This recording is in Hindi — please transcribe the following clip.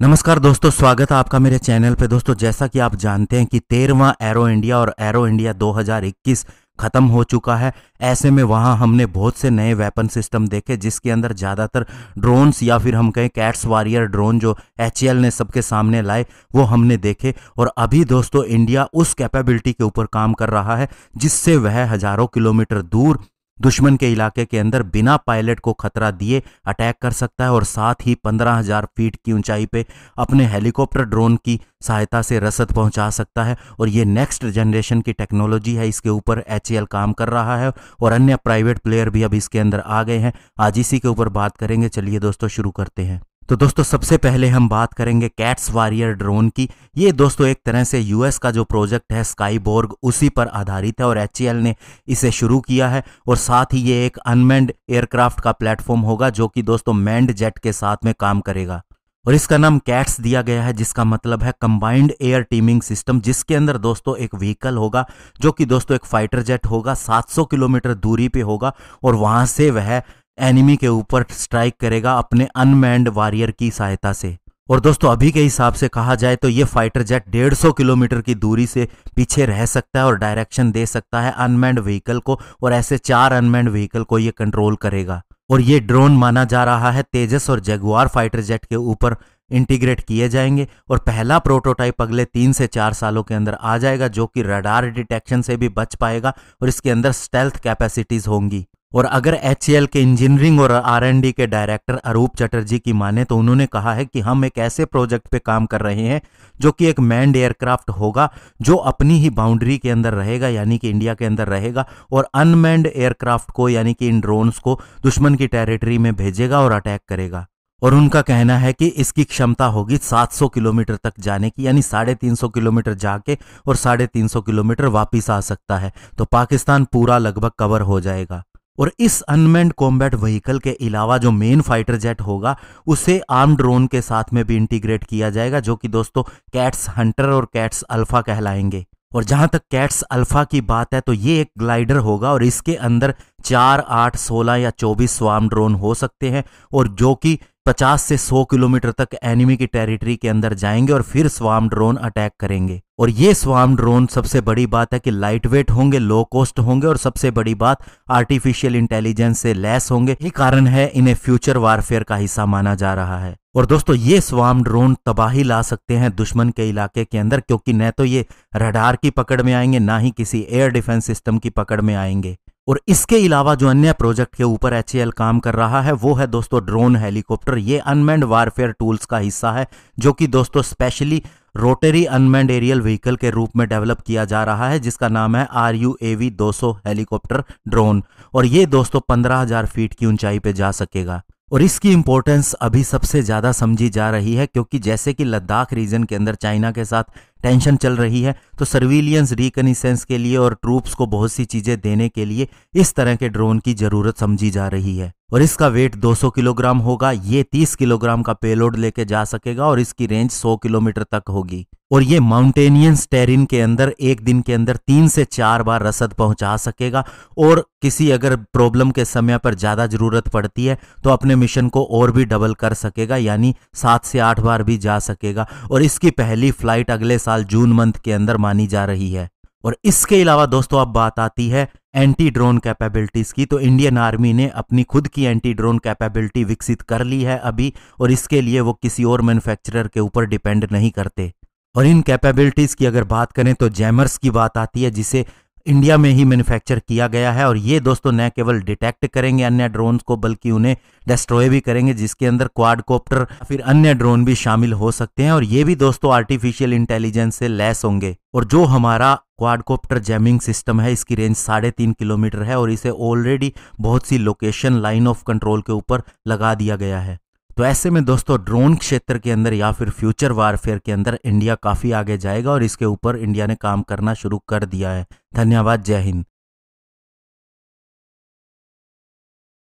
नमस्कार दोस्तों स्वागत है आपका मेरे चैनल पे दोस्तों जैसा कि आप जानते हैं कि तेरवा एरो इंडिया और एरो इंडिया 2021 ख़त्म हो चुका है ऐसे में वहाँ हमने बहुत से नए वेपन सिस्टम देखे जिसके अंदर ज़्यादातर ड्रोन्स या फिर हम कहें कैट्स वॉरियर ड्रोन जो एच ने सबके सामने लाए वो हमने देखे और अभी दोस्तों इंडिया उस कैपेबिलिटी के ऊपर काम कर रहा है जिससे वह हज़ारों किलोमीटर दूर दुश्मन के इलाके के अंदर बिना पायलट को खतरा दिए अटैक कर सकता है और साथ ही 15,000 फीट की ऊंचाई पे अपने हेलीकॉप्टर ड्रोन की सहायता से रसद पहुंचा सकता है और ये नेक्स्ट जनरेशन की टेक्नोलॉजी है इसके ऊपर एच काम कर रहा है और अन्य प्राइवेट प्लेयर भी अब इसके अंदर आ गए हैं आज इसी के ऊपर बात करेंगे चलिए दोस्तों शुरू करते हैं तो दोस्तों सबसे पहले हम बात करेंगे कैट्स वारियर ड्रोन की ये दोस्तों एक तरह से यूएस का जो प्रोजेक्ट है स्काईबोर्ग उसी पर आधारित है और एच e ने इसे शुरू किया है और साथ ही ये एक अनमेंड एयरक्राफ्ट का प्लेटफॉर्म होगा जो कि दोस्तों मैंड जेट के साथ में काम करेगा और इसका नाम कैट्स दिया गया है जिसका मतलब है कंबाइंड एयर टीमिंग सिस्टम जिसके अंदर दोस्तों एक व्हीकल होगा जो कि दोस्तों एक फाइटर जेट होगा 700 किलोमीटर दूरी पे होगा और वहां से वह एनिमी के ऊपर स्ट्राइक करेगा अपने अनमैंड वॉरियर की सहायता से और दोस्तों अभी के हिसाब से कहा जाए तो ये फाइटर जेट 150 किलोमीटर की दूरी से पीछे रह सकता है और डायरेक्शन दे सकता है अनमैंड व्हीकल को और ऐसे चार अनमैंड व्हीकल को ये कंट्रोल करेगा और ये ड्रोन माना जा रहा है तेजस और जगुआर फाइटर जेट के ऊपर इंटीग्रेट किए जाएंगे और पहला प्रोटोटाइप अगले तीन से चार सालों के अंदर आ जाएगा जो कि रडार डिटेक्शन से भी बच पाएगा और इसके अंदर स्टेल्थ कैपेसिटीज होंगी और अगर एच के इंजीनियरिंग और आर के डायरेक्टर अरूप चटर्जी की माने तो उन्होंने कहा है कि हम एक ऐसे प्रोजेक्ट पे काम कर रहे हैं जो कि एक मैंड एयरक्राफ्ट होगा जो अपनी ही बाउंड्री के अंदर रहेगा यानी कि इंडिया के अंदर रहेगा और अनमैंड एयरक्राफ्ट को यानी कि इन ड्रोन्स को दुश्मन की टेरिटरी में भेजेगा और अटैक करेगा और उनका कहना है कि इसकी क्षमता होगी 700 किलोमीटर तक जाने की यानी साढ़े तीन किलोमीटर जाके और साढ़े तीन किलोमीटर वापिस आ सकता है तो पाकिस्तान पूरा लगभग कवर हो जाएगा और इस अनमेंड कॉम्बैट व्हीकल के अलावा जो मेन फाइटर जेट होगा उसे आर्म ड्रोन के साथ में भी इंटीग्रेट किया जाएगा जो कि दोस्तों कैट्स हंटर और कैट्स अल्फा कहलाएंगे और जहां तक कैट्स अल्फा की बात है तो ये एक ग्लाइडर होगा और इसके अंदर चार आठ सोलह या चौबीस स्वाम ड्रोन हो सकते हैं और जो कि पचास से सौ किलोमीटर तक एनिमी की टेरिटरी के अंदर जाएंगे और फिर स्वाम ड्रोन अटैक करेंगे और ये स्वाम ड्रोन सबसे बड़ी बात है कि लाइटवेट होंगे लो कॉस्ट होंगे और सबसे बड़ी बात आर्टिफिशियल इंटेलिजेंस से लेस होंगे ही कारण है इन्हें फ्यूचर वारफेयर का हिस्सा माना जा रहा है और दोस्तों ये स्वाम ड्रोन तबाही ला सकते हैं दुश्मन के इलाके के अंदर क्योंकि न तो ये रडार की पकड़ में आएंगे ना ही किसी एयर डिफेंस सिस्टम की पकड़ में आएंगे और इसके अलावा जो अन्य प्रोजेक्ट के ऊपर एच काम कर रहा है वो है दोस्तों ड्रोन हेलीकॉप्टर ये अनमेंड वारफेयर टूल्स का हिस्सा है जो कि दोस्तों specially rotary unmanned aerial vehicle के रूप में डेवलप किया जा रहा है जिसका नाम है आर यू ए वी दो हेलीकॉप्टर ड्रोन और ये दोस्तों पंद्रह हजार फीट की ऊंचाई पर जा सकेगा और इसकी इंपॉर्टेंस अभी सबसे ज़्यादा समझी जा रही है क्योंकि जैसे कि लद्दाख रीजन के अंदर चाइना के साथ टेंशन चल रही है तो सर्विलियंस रिकनिसेंस के लिए और ट्रूप्स को बहुत सी चीज़ें देने के लिए इस तरह के ड्रोन की ज़रूरत समझी जा रही है और इसका वेट 200 किलोग्राम होगा ये 30 किलोग्राम का पेलोड लेके जा सकेगा और इसकी रेंज 100 किलोमीटर तक होगी और ये माउंटेनियंस टेरिन के अंदर एक दिन के अंदर तीन से चार बार रसद पहुंचा सकेगा और किसी अगर प्रॉब्लम के समय पर ज़्यादा ज़रूरत पड़ती है तो अपने मिशन को और भी डबल कर सकेगा यानी सात से आठ बार भी जा सकेगा और इसकी पहली फ्लाइट अगले साल जून मंथ के अंदर मानी जा रही है और इसके अलावा दोस्तों अब बात आती है एंटी ड्रोन कैपेबिलिटीज़ की तो इंडियन आर्मी ने अपनी खुद की एंटी ड्रोन कैपेबिलिटी विकसित कर ली है अभी और इसके लिए वो किसी और मैन्युफैक्चरर के ऊपर डिपेंड नहीं करते और इन कैपेबिलिटीज़ की अगर बात करें तो जैमर्स की बात आती है जिसे इंडिया में ही मैन्युफैक्चर किया गया है और ये दोस्तों न केवल डिटेक्ट करेंगे अन्य ड्रोन को बल्कि उन्हें डिस्ट्रॉय भी करेंगे जिसके अंदर क्वाडकॉप्टर फिर अन्य ड्रोन भी शामिल हो सकते हैं और ये भी दोस्तों आर्टिफिशियल इंटेलिजेंस से लैस होंगे और जो हमारा क्वाडकॉप्टर जैमिंग सिस्टम है इसकी रेंज साढ़े तीन किलोमीटर है और इसे ऑलरेडी बहुत सी लोकेशन लाइन ऑफ कंट्रोल के ऊपर लगा दिया गया है तो ऐसे में दोस्तों ड्रोन क्षेत्र के अंदर या फिर फ्यूचर वारफेयर के अंदर इंडिया काफ़ी आगे जाएगा और इसके ऊपर इंडिया ने काम करना शुरू कर दिया है धन्यवाद जय हिंद